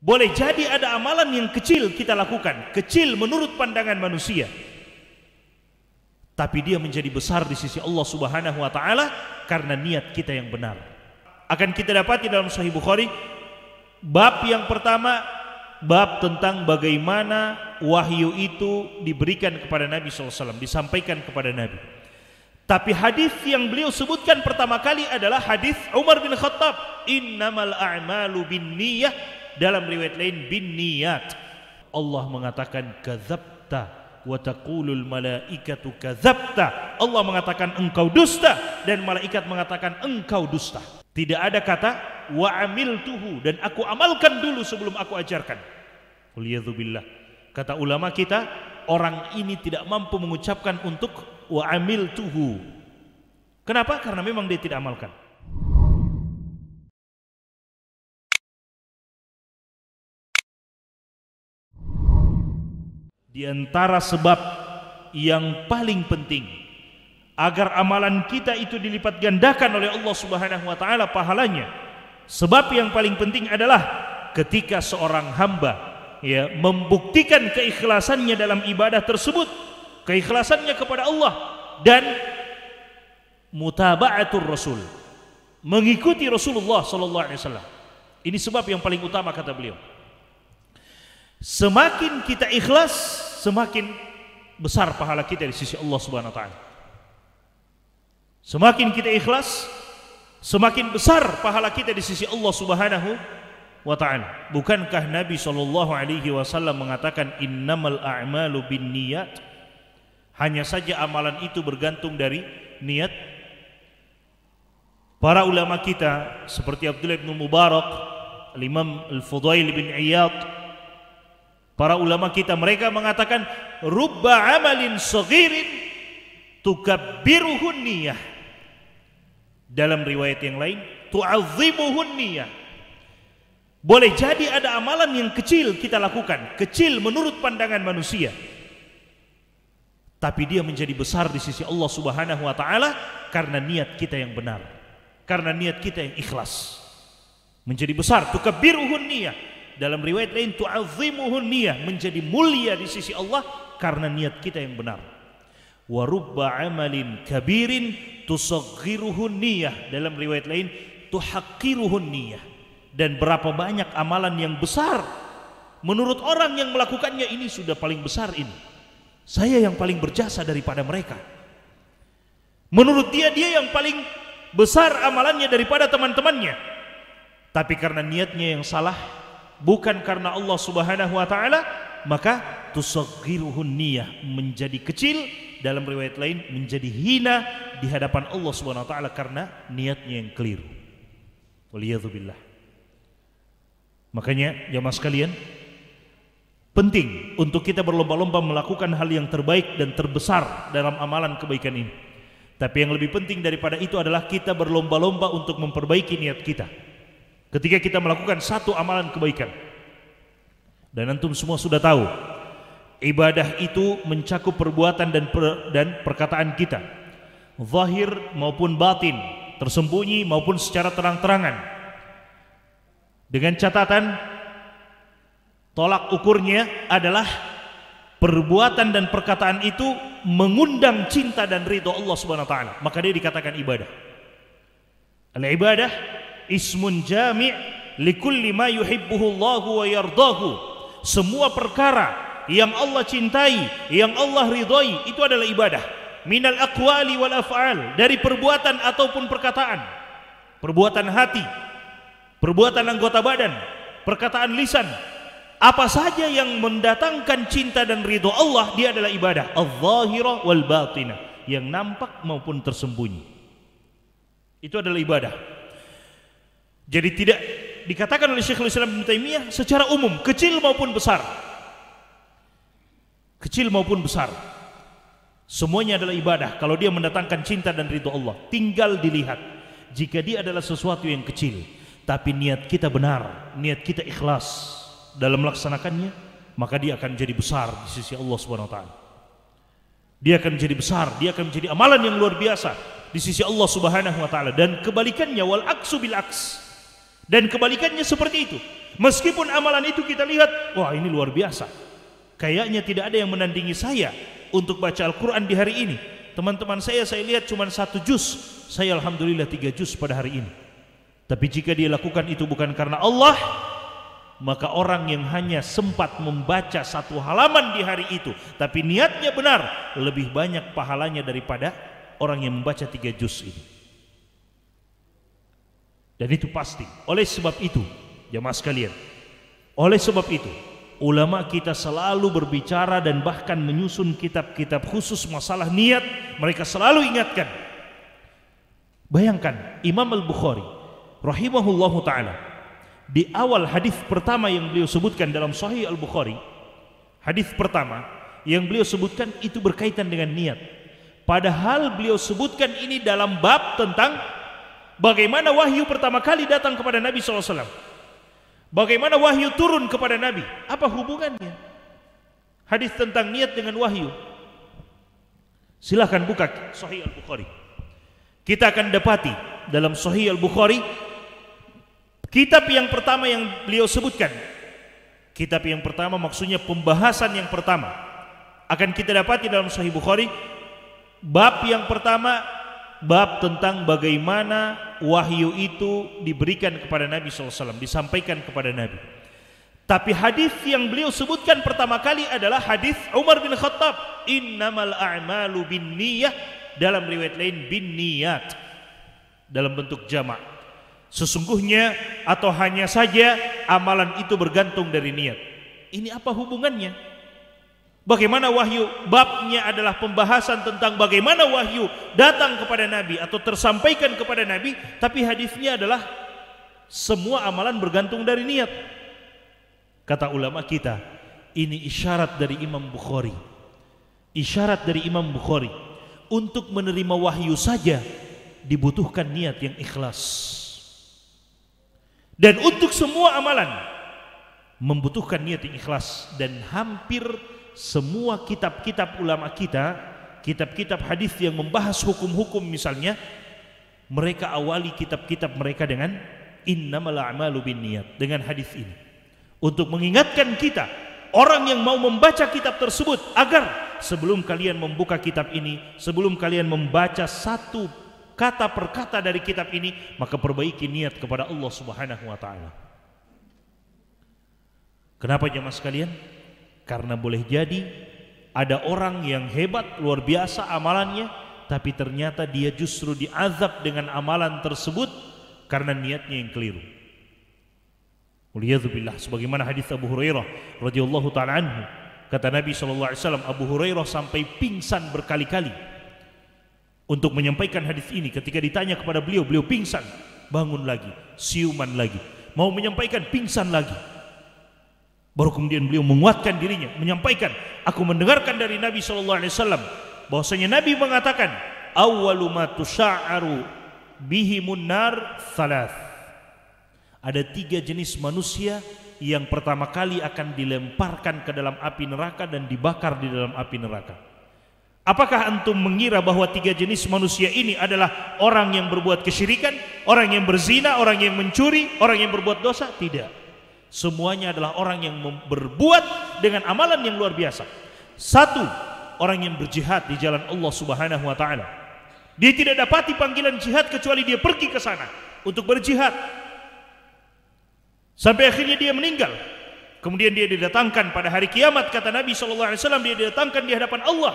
Boleh jadi ada amalan yang kecil kita lakukan, kecil menurut pandangan manusia. Tapi dia menjadi besar di sisi Allah Subhanahu wa taala karena niat kita yang benar. Akan kita dapati dalam Sahih Bukhari bab yang pertama bab tentang bagaimana wahyu itu diberikan kepada Nabi SAW, disampaikan kepada Nabi. Tapi hadis yang beliau sebutkan pertama kali adalah hadis Umar bin Khattab, "Innamal a'malu binniyah dalam riwayat lain bin niat Allah mengatakan kadzabta wa taqulul malaikatu kadzabta Allah mengatakan engkau dusta dan malaikat mengatakan engkau dusta tidak ada kata wa amiltuhu dan aku amalkan dulu sebelum aku ajarkan Waliyadzubillah kata ulama kita orang ini tidak mampu mengucapkan untuk wa amiltuhu kenapa karena memang dia tidak amalkan Di antara sebab yang paling penting agar amalan kita itu dilipat gandakan oleh Allah Subhanahu wa taala pahalanya. Sebab yang paling penting adalah ketika seorang hamba ya membuktikan keikhlasannya dalam ibadah tersebut, keikhlasannya kepada Allah dan mutaba'atur rasul, mengikuti Rasulullah sallallahu alaihi wasallam. Ini sebab yang paling utama kata beliau. Semakin kita ikhlas, semakin besar pahala kita di sisi Allah Subhanahu wa taala. Semakin kita ikhlas, semakin besar pahala kita di sisi Allah Subhanahu wa taala. Bukankah Nabi sallallahu alaihi wasallam mengatakan innamal a'malu binniyat? Hanya saja amalan itu bergantung dari niat. Para ulama kita seperti Abdullah bin Mubarak, Imam Al-Fudail bin Iyad, Para ulama kita mereka mengatakan rubba amalin saghirin tukabbiruhun niyah. Dalam riwayat yang lain tu'azzimuhun niyah. Boleh jadi ada amalan yang kecil kita lakukan, kecil menurut pandangan manusia. Tapi dia menjadi besar di sisi Allah Subhanahu wa taala karena niat kita yang benar. Karena niat kita yang ikhlas. Menjadi besar tukabbiruhun niyah dalam riwayat lain tu'azzimuhun niyah menjadi mulia di sisi Allah karena niat kita yang benar. Wa rubba amalin kabirin tusaghiruhun niyah. Dalam riwayat lain tuhaqqiruhun niyah. Dan berapa banyak amalan yang besar menurut orang yang melakukannya ini sudah paling besar ini. Saya yang paling berjasa daripada mereka. Menurut dia dia yang paling besar amalannya daripada teman-temannya. Tapi karena niatnya yang salah, bukan karena Allah Subhanahu wa taala maka tusaghiruhun niyah menjadi kecil dalam riwayat lain menjadi hina di hadapan Allah Subhanahu wa taala karena niatnya yang keliru. Waliyadzubillah. Makanya jamaah sekalian penting untuk kita berlomba-lomba melakukan hal yang terbaik dan terbesar dalam amalan kebaikan ini. Tapi yang lebih penting daripada itu adalah kita berlomba-lomba untuk memperbaiki niat kita ketika kita melakukan satu amalan kebaikan. Dan antum semua sudah tahu, ibadah itu mencakup perbuatan dan per, dan perkataan kita. Zahir maupun batin, tersembunyi maupun secara terang-terangan. Dengan catatan tolak ukurnya adalah perbuatan dan perkataan itu mengundang cinta dan ridho Allah Subhanahu wa taala. Maka dia dikatakan ibadah. Al ibadah ismun jami' likulli ma yuhibbuhu Allah wa yardahu. Semua perkara yang Allah cintai, yang Allah ridhai itu adalah ibadah. Minal aqwali wal af'al, dari perbuatan ataupun perkataan. Perbuatan hati, perbuatan anggota badan, perkataan lisan, apa saja yang mendatangkan cinta dan ridho Allah dia adalah ibadah al wal batinah yang nampak maupun tersembunyi itu adalah ibadah jadi tidak dikatakan oleh Syekhul Islam Ibn Taimiyah secara umum, kecil maupun besar. Kecil maupun besar. Semuanya adalah ibadah kalau dia mendatangkan cinta dan ridho Allah. Tinggal dilihat jika dia adalah sesuatu yang kecil, tapi niat kita benar, niat kita ikhlas dalam melaksanakannya, maka dia akan jadi besar di sisi Allah Subhanahu wa taala. Dia akan menjadi besar, dia akan menjadi amalan yang luar biasa di sisi Allah Subhanahu wa taala dan kebalikannya wal aksu bil aks. Dan kebalikannya seperti itu. Meskipun amalan itu kita lihat, wah ini luar biasa. Kayaknya tidak ada yang menandingi saya untuk baca Al-Quran di hari ini. Teman-teman saya, saya lihat cuma satu juz. Saya Alhamdulillah tiga juz pada hari ini. Tapi jika dia lakukan itu bukan karena Allah, maka orang yang hanya sempat membaca satu halaman di hari itu, tapi niatnya benar, lebih banyak pahalanya daripada orang yang membaca tiga juz ini. Dan itu pasti. Oleh sebab itu, jemaah sekalian, oleh sebab itu, ulama kita selalu berbicara dan bahkan menyusun kitab-kitab khusus masalah niat, mereka selalu ingatkan. Bayangkan Imam Al-Bukhari rahimahullahu taala di awal hadis pertama yang beliau sebutkan dalam Sahih Al-Bukhari, hadis pertama yang beliau sebutkan itu berkaitan dengan niat. Padahal beliau sebutkan ini dalam bab tentang Bagaimana wahyu pertama kali datang kepada Nabi SAW? Bagaimana wahyu turun kepada Nabi? Apa hubungannya? Hadis tentang niat dengan wahyu. Silahkan buka Sahih Al-Bukhari. Kita akan dapati dalam Sahih Al-Bukhari kitab yang pertama yang beliau sebutkan. Kitab yang pertama maksudnya pembahasan yang pertama akan kita dapati dalam Sahih Bukhari bab yang pertama bab tentang bagaimana wahyu itu diberikan kepada Nabi SAW, disampaikan kepada Nabi. Tapi hadis yang beliau sebutkan pertama kali adalah hadis Umar bin Khattab, innamal a'malu bin niyah, dalam riwayat lain bin niyat, dalam bentuk jamak. Sesungguhnya atau hanya saja amalan itu bergantung dari niat. Ini apa hubungannya? Bagaimana wahyu? Babnya adalah pembahasan tentang bagaimana wahyu datang kepada Nabi atau tersampaikan kepada Nabi, tapi hadisnya adalah semua amalan bergantung dari niat. Kata ulama kita, ini isyarat dari Imam Bukhari. Isyarat dari Imam Bukhari untuk menerima wahyu saja dibutuhkan niat yang ikhlas. Dan untuk semua amalan membutuhkan niat yang ikhlas dan hampir semua kitab-kitab ulama kita, kitab-kitab hadis yang membahas hukum-hukum misalnya, mereka awali kitab-kitab mereka dengan innamal a'malu binniyat dengan hadis ini untuk mengingatkan kita orang yang mau membaca kitab tersebut agar sebelum kalian membuka kitab ini, sebelum kalian membaca satu kata per kata dari kitab ini, maka perbaiki niat kepada Allah Subhanahu wa taala. Kenapa jemaah sekalian? Karena boleh jadi ada orang yang hebat luar biasa amalannya tapi ternyata dia justru diazab dengan amalan tersebut karena niatnya yang keliru. Waliyadzubillah sebagaimana hadis Abu Hurairah radhiyallahu taala anhu kata Nabi sallallahu alaihi wasallam Abu Hurairah sampai pingsan berkali-kali untuk menyampaikan hadis ini ketika ditanya kepada beliau beliau pingsan bangun lagi siuman lagi mau menyampaikan pingsan lagi Baru kemudian beliau menguatkan dirinya, menyampaikan, aku mendengarkan dari Nabi Shallallahu alaihi wasallam bahwasanya Nabi mengatakan, awalumatushaaru ma tusya'aru bihi munar thalath. Ada tiga jenis manusia yang pertama kali akan dilemparkan ke dalam api neraka dan dibakar di dalam api neraka. Apakah antum mengira bahwa tiga jenis manusia ini adalah orang yang berbuat kesyirikan, orang yang berzina, orang yang mencuri, orang yang berbuat dosa? Tidak. Semuanya adalah orang yang berbuat dengan amalan yang luar biasa. Satu, orang yang berjihad di jalan Allah Subhanahu wa taala. Dia tidak dapati panggilan jihad kecuali dia pergi ke sana untuk berjihad. Sampai akhirnya dia meninggal. Kemudian dia didatangkan pada hari kiamat kata Nabi sallallahu alaihi wasallam dia didatangkan di hadapan Allah.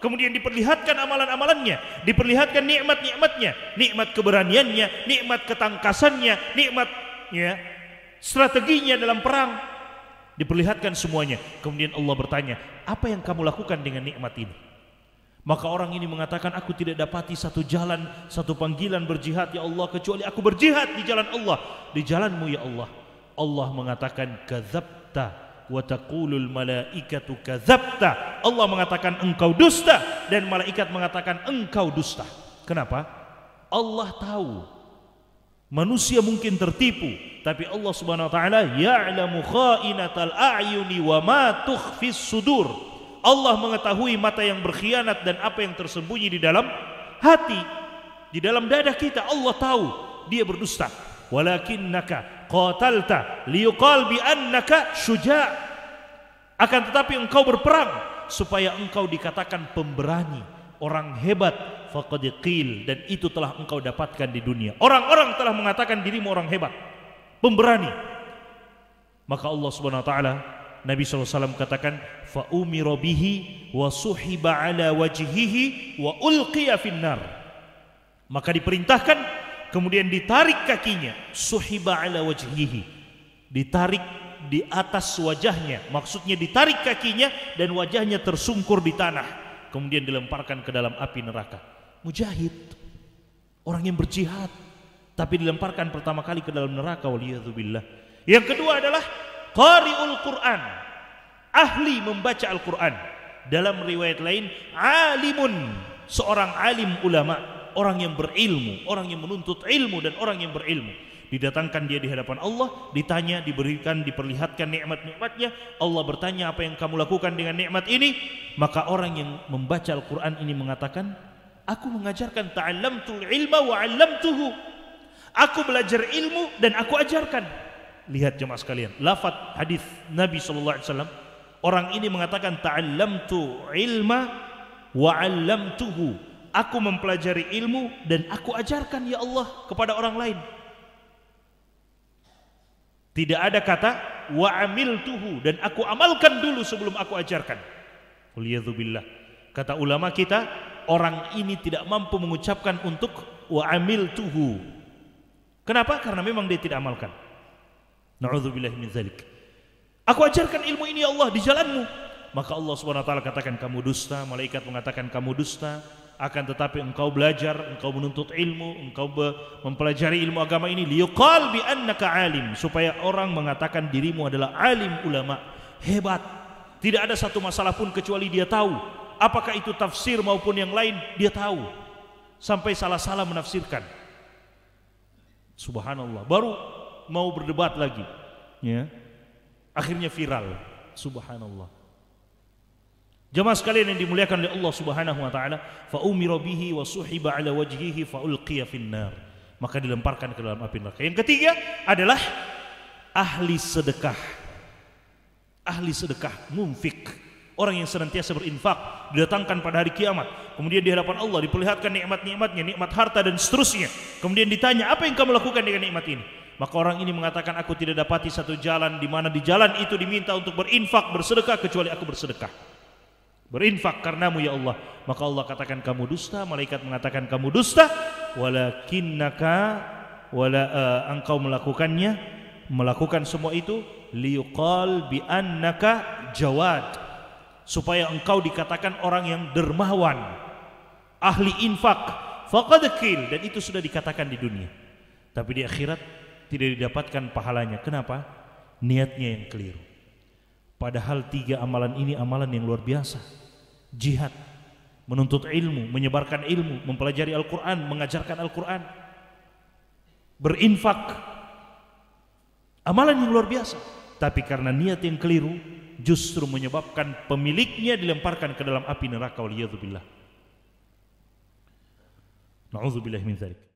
Kemudian diperlihatkan amalan-amalannya, diperlihatkan nikmat-nikmatnya, nikmat keberaniannya, nikmat ketangkasannya, nikmat ya, strateginya dalam perang diperlihatkan semuanya. Kemudian Allah bertanya, "Apa yang kamu lakukan dengan nikmat ini?" Maka orang ini mengatakan, "Aku tidak dapati satu jalan, satu panggilan berjihad ya Allah kecuali aku berjihad di jalan Allah, di jalanmu ya Allah." Allah mengatakan, "Kadzabta wa taqulul malaikatu kadzabta." Allah mengatakan engkau dusta dan malaikat mengatakan engkau dusta. Kenapa? Allah tahu Manusia mungkin tertipu, tapi Allah Subhanahu wa taala ya'lamu kha'inatal a'yuni wa ma tukhfis sudur. Allah mengetahui mata yang berkhianat dan apa yang tersembunyi di dalam hati, di dalam dada kita. Allah tahu dia berdusta. Walakinnaka qatalta liyuqal bi annaka syuja'. Akan tetapi engkau berperang supaya engkau dikatakan pemberani, orang hebat, faqad dan itu telah engkau dapatkan di dunia. Orang-orang telah mengatakan dirimu orang hebat, pemberani. Maka Allah Subhanahu wa taala Nabi SAW katakan fa umira bihi wa suhiba ala wajhihi wa ulqiya finnar. Maka diperintahkan kemudian ditarik kakinya suhiba ala wajhihi. Ditarik di atas wajahnya, maksudnya ditarik kakinya dan wajahnya tersungkur di tanah, kemudian dilemparkan ke dalam api neraka mujahid, orang yang berjihad, tapi dilemparkan pertama kali ke dalam neraka waliyadzubillah. Yang kedua adalah qari'ul Quran, ahli membaca Al-Quran. Dalam riwayat lain, alimun, seorang alim ulama, orang yang berilmu, orang yang menuntut ilmu dan orang yang berilmu. Didatangkan dia di hadapan Allah, ditanya, diberikan, diperlihatkan nikmat-nikmatnya. Allah bertanya apa yang kamu lakukan dengan nikmat ini? Maka orang yang membaca Al-Quran ini mengatakan, Aku mengajarkan ta'allamtul ilma wa tuhu. Aku belajar ilmu dan aku ajarkan. Lihat jemaah sekalian, lafaz hadis Nabi sallallahu alaihi wasallam, orang ini mengatakan ta'allamtu ilma wa tuhu. Aku mempelajari ilmu dan aku ajarkan ya Allah kepada orang lain. Tidak ada kata wa amiltuhu dan aku amalkan dulu sebelum aku ajarkan. Waliyadzubillah. Kata ulama kita, orang ini tidak mampu mengucapkan untuk wa amil tuhu. Kenapa? Karena memang dia tidak amalkan. Nauzubillah min zalik. Aku ajarkan ilmu ini ya Allah di jalanmu. Maka Allah Subhanahu wa taala katakan kamu dusta, malaikat mengatakan kamu dusta, akan tetapi engkau belajar, engkau menuntut ilmu, engkau mempelajari ilmu agama ini liqal bi annaka alim supaya orang mengatakan dirimu adalah alim ulama, hebat. Tidak ada satu masalah pun kecuali dia tahu apakah itu tafsir maupun yang lain, dia tahu. Sampai salah-salah menafsirkan. Subhanallah. Baru mau berdebat lagi. Ya. Akhirnya viral. Subhanallah. Jamaah sekalian yang dimuliakan oleh Allah Subhanahu wa taala, fa umira bihi wa suhiba ala wajhihi fa ulqiya finnar. Maka dilemparkan ke dalam api neraka. Yang ketiga adalah ahli sedekah. Ahli sedekah, munfik. Orang yang senantiasa berinfak didatangkan pada hari kiamat. Kemudian di hadapan Allah diperlihatkan nikmat-nikmatnya, nikmat harta dan seterusnya. Kemudian ditanya, "Apa yang kamu lakukan dengan nikmat ini?" Maka orang ini mengatakan, "Aku tidak dapati satu jalan di mana di jalan itu diminta untuk berinfak, bersedekah kecuali aku bersedekah." Berinfak karenamu ya Allah. Maka Allah katakan kamu dusta, malaikat mengatakan kamu dusta, walakinnaka wala uh, engkau melakukannya melakukan semua itu liqal bi annaka jawad supaya engkau dikatakan orang yang dermawan, ahli infak, fakadekil dan itu sudah dikatakan di dunia. Tapi di akhirat tidak didapatkan pahalanya. Kenapa? Niatnya yang keliru. Padahal tiga amalan ini amalan yang luar biasa. Jihad, menuntut ilmu, menyebarkan ilmu, mempelajari Al-Qur'an, mengajarkan Al-Qur'an. Berinfak. Amalan yang luar biasa. Tapi karena niat yang keliru justru menyebabkan pemiliknya dilemparkan ke dalam api neraka waliyadzubillah. Na'udzubillah min